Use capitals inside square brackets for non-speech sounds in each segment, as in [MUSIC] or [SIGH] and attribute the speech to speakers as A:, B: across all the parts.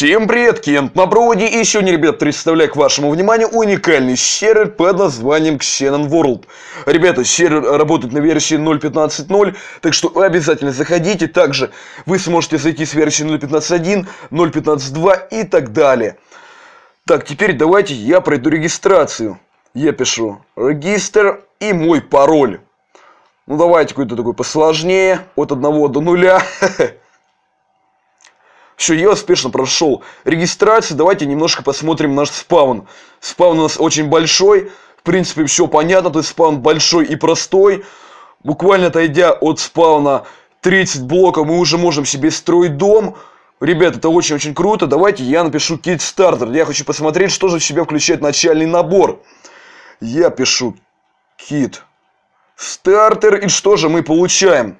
A: Всем привет, Кент на проводе, и сегодня, ребят, представляю к вашему вниманию уникальный сервер под названием Xenon World. Ребята, сервер работает на версии 0.15.0, так что обязательно заходите, также вы сможете зайти с версии 0.15.1, 0.15.2 и так далее. Так, теперь давайте я пройду регистрацию. Я пишу регистр и мой пароль. Ну давайте какой-то такой посложнее, от 1 до 0. [LAUGHS] Все, я успешно прошел регистрацию. Давайте немножко посмотрим наш спаун. Спаун у нас очень большой. В принципе, все понятно. То есть спаун большой и простой. Буквально отойдя от спауна 30 блоков, мы уже можем себе строить дом. Ребят, это очень-очень круто. Давайте я напишу Kickstarter. Я хочу посмотреть, что же в себя включает начальный набор. Я пишу кит стартер. И что же мы получаем?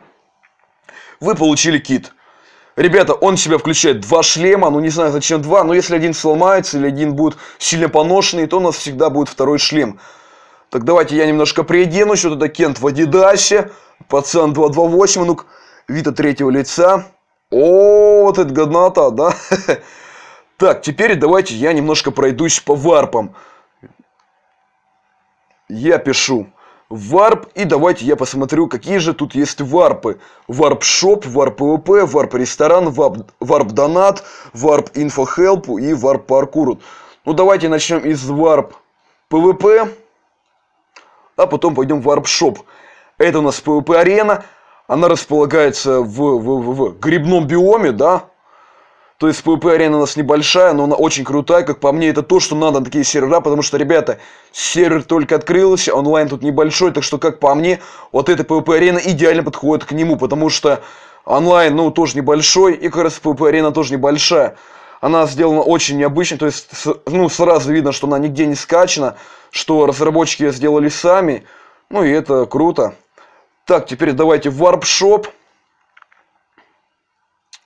A: Вы получили кит. Ребята, он себя включает два шлема, ну не знаю зачем два, но если один сломается или один будет сильно поношенный, то у нас всегда будет второй шлем. Так давайте я немножко приоденусь, вот это Кент в Адидасе, пацан 228, ну Вита третьего лица. О, вот это годнота, да? [LAUGHS] Так, теперь давайте я немножко пройдусь по варпам. Я пишу варп. И давайте я посмотрю, какие же тут есть варпы. Варп-шоп, варп-пвп, варп-ресторан, варп-донат, варп-инфо-хелпу и варп-паркуру. Ну, давайте начнем из варп-пвп, а потом пойдем в варп-шоп. Это у нас пвп-арена. Она располагается в, в, в, в грибном биоме, да, то есть PvP арена у нас небольшая, но она очень крутая. Как по мне, это то, что надо на такие сервера, потому что, ребята, сервер только открылся, онлайн тут небольшой, так что, как по мне, вот эта PvP арена идеально подходит к нему, потому что онлайн, ну, тоже небольшой, и как раз PvP арена тоже небольшая. Она сделана очень необычно, то есть, ну, сразу видно, что она нигде не скачана, что разработчики ее сделали сами, ну, и это круто. Так, теперь давайте Warp Shop.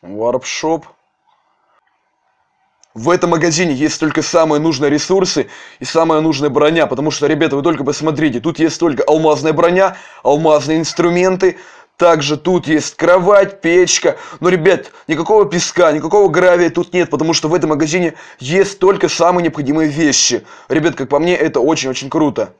A: Warp Shop. В этом магазине есть только самые нужные ресурсы и самая нужная броня, потому что, ребята, вы только посмотрите, тут есть только алмазная броня, алмазные инструменты, также тут есть кровать, печка. Но, ребят, никакого песка, никакого гравия тут нет, потому что в этом магазине есть только самые необходимые вещи. Ребят, как по мне, это очень-очень круто.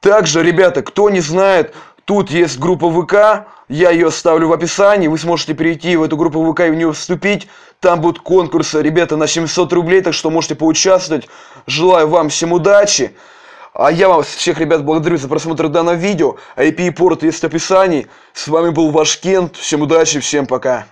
A: Также, ребята, кто не знает, Тут есть группа ВК, я ее оставлю в описании, вы сможете перейти в эту группу ВК и в нее вступить. Там будут конкурсы, ребята, на 700 рублей, так что можете поучаствовать. Желаю вам всем удачи. А я вам всех, ребят, благодарю за просмотр данного видео. IP-порт а есть в описании. С вами был ваш Кент. Всем удачи, всем пока.